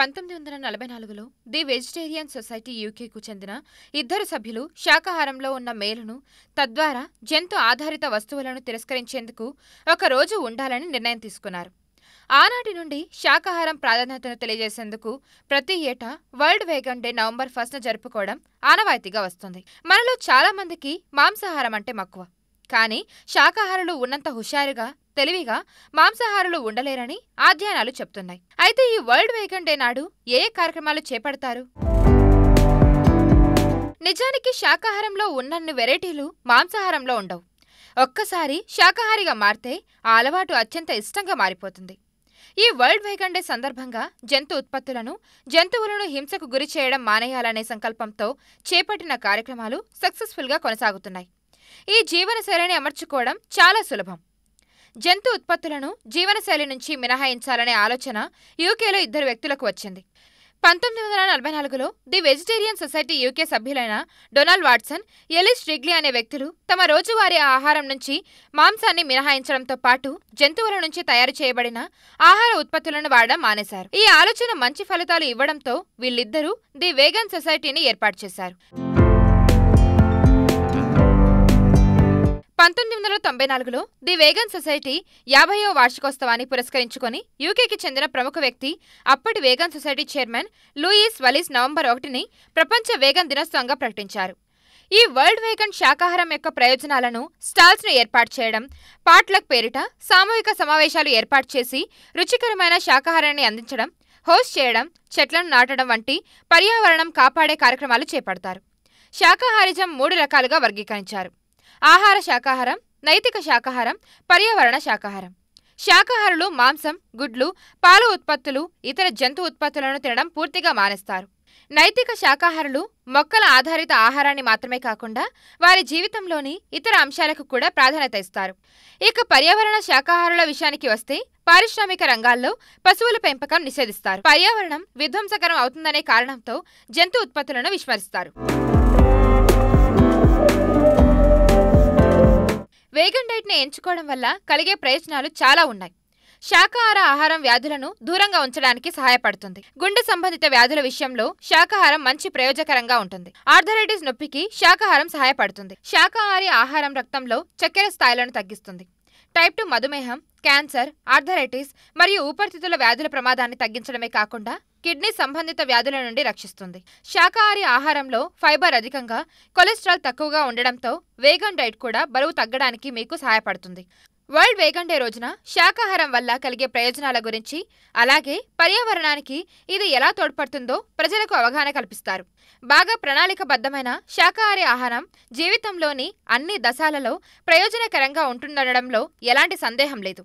పంతొమ్మిది వందల నలభై నాలుగులో ది వెజిటేరియన్ సొసైటీ యూకేకు చెందిన ఇద్దరు సభ్యులు శాకాహారంలో ఉన్న మేలును తద్వారా జంతు ఆధారిత వస్తువులను తిరస్కరించేందుకు ఒక రోజు ఉండాలని నిర్ణయం తీసుకున్నారు ఆనాటి నుండి శాకాహారం ప్రాధాన్యతను తెలియజేసేందుకు ప్రతి ఏటా world vegan day November first జరుపుకోవడం ఆనవాయితీగా వస్తుంది మనలో చాలామందికి మాంసాహారం అంటే మక్కువ కానీ శాకాహారులు ఉన్నంత హుషారుగా తెలివిగా మాంసాహారులు ఉండలేరని అధ్యయనాలు చెప్తున్నాయి అయితే ఈ వరల్డ్ వేగన్ డే నాడు ఏ కార్యక్రమాలు చేపడతారు నిజానికి శాకాహారంలో ఉన్నన్ని వెరైటీలు మాంసాహారంలో ఉండవు ఒక్కసారి శాకాహారిగా మారితే ఆ అలవాటు అత్యంత ఇష్టంగా మారిపోతుంది ఈ వరల్డ్ వేగన్ డే సందర్భంగా జంతు ఉత్పత్తులను జంతువులను హింసకు గురి చేయడం మానేయాలనే సంకల్పంతో చేపట్టిన కార్యక్రమాలు సక్సెస్ఫుల్గా కొనసాగుతున్నాయి ఈ జీవనశైలిని అమర్చుకోవడం చాలా సులభం జంతు ఉత్పత్తులను జీవనశైలి నుంచి మినహాయించాలనే ఆలోచన యూకేలో ఇద్దరు వ్యక్తులకు వచ్చింది పంతొమ్మిది వందల నలభై నాలుగులో ది వెజిటేరియన్ సొసైటీ యూకే సభ్యులైన డొనాల్డ్ వాట్సన్ ఎలిస్ రిగ్లీ అనే వ్యక్తులు తమ రోజువారీ ఆహారం నుంచి మాంసాన్ని మినహాయించడంతో పాటు జంతువుల నుంచి తయారు చేయబడిన ఆహార ఉత్పత్తులను వాడడం మానేశారు ఈ ఆలోచన మంచి ఫలితాలు ఇవ్వడంతో వీళ్ళిద్దరూ ది వేగన్ సొసైటీని ఏర్పాటు చేశారు పంతొమ్మిది వందల తొంభై నాలుగులో ది వేగన్ సొసైటీ యాభైవ వార్షికోత్సవాన్ని పురస్కరించుకొని యూకేకి చెందిన ప్రముఖ వ్యక్తి అప్పటి vegan society chairman Louis Wallis November ఒకటిని ప్రపంచ వేగన్ దినోత్సవంగా ప్రకటించారు ఈ వరల్డ్ వేగన్ శాకాహారం యొక్క ప్రయోజనాలను స్టాల్స్ను ఏర్పాటు చేయడం పాట్లకు పేరిట సామూహిక సమావేశాలు ఏర్పాటు చేసి రుచికరమైన శాకాహారాన్ని అందించడం హోస్ట్ చేయడం చెట్లను నాటడం వంటి పర్యావరణం కాపాడే కార్యక్రమాలు చేపడతారు శాకాహారిజం మూడు రకాలుగా వర్గీకరించారు ఆహార శాకాహారం నైతిక శాకాహారం పర్యావరణ శాకాహారం శాకాహారులు మాంసం గుడ్లు పాల ఉత్పత్తులు ఇతర జంతు ఉత్పత్తులను తినడం పూర్తిగా మానేస్తారు నైతిక శాకాహారులు మొక్కల ఆధారిత ఆహారాన్ని మాత్రమే కాకుండా వారి జీవితంలోని ఇతర అంశాలకు కూడా ప్రాధాన్యత ఇస్తారు ఇక పర్యావరణ శాకాహారుల విషయానికి వస్తే పారిశ్రామిక రంగాల్లో పశువుల పెంపకం నిషేధిస్తారు పర్యావరణం విధ్వంసకరం అవుతుందనే కారణంతో జంతు ఉత్పత్తులను విస్మరిస్తారు ఎంచుకోవడం వల్ల కలిగే ప్రయోజనాలు చాలా ఉన్నాయి శాకాహార ఆహారం వ్యాధులను దూరంగా ఉంచడానికి సహాయపడుతుంది గుండె సంబంధిత వ్యాధుల విషయంలో శాకాహారం మంచి ప్రయోజకరంగా ఉంటుంది ఆర్థరైటిస్ నొప్పికి శాకాహారం సహాయపడుతుంది శాకాహారి ఆహారం రక్తంలో చక్కెర స్థాయిలను తగ్గిస్తుంది టైప్ టు మధుమేహం క్యాన్సర్ ఆర్థరైటిస్ మరియు ఊపిరితిత్తుల వ్యాధుల ప్రమాదాన్ని తగ్గించడమే కాకుండా కిడ్నీ సంబంధిత వ్యాధుల నుండి రక్షిస్తుంది శాకాహారి ఆహారంలో ఫైబర్ అధికంగా కొలెస్ట్రాల్ తక్కువగా ఉండడంతో వేగన్ డైట్ కూడా బరువు తగ్గడానికి మీకు సహాయపడుతుంది వరల్డ్ వేగన్ డే రోజున శాకాహారం వల్ల కలిగే ప్రయోజనాల గురించి అలాగే పర్యావరణానికి ఇది ఎలా తోడ్పడుతుందో ప్రజలకు అవగాహన కల్పిస్తారు బాగా ప్రణాళికబద్ధమైన శాకాహారి ఆహారం జీవితంలోని అన్ని దశాలలో ప్రయోజనకరంగా ఉంటుందనడంలో ఎలాంటి సందేహం లేదు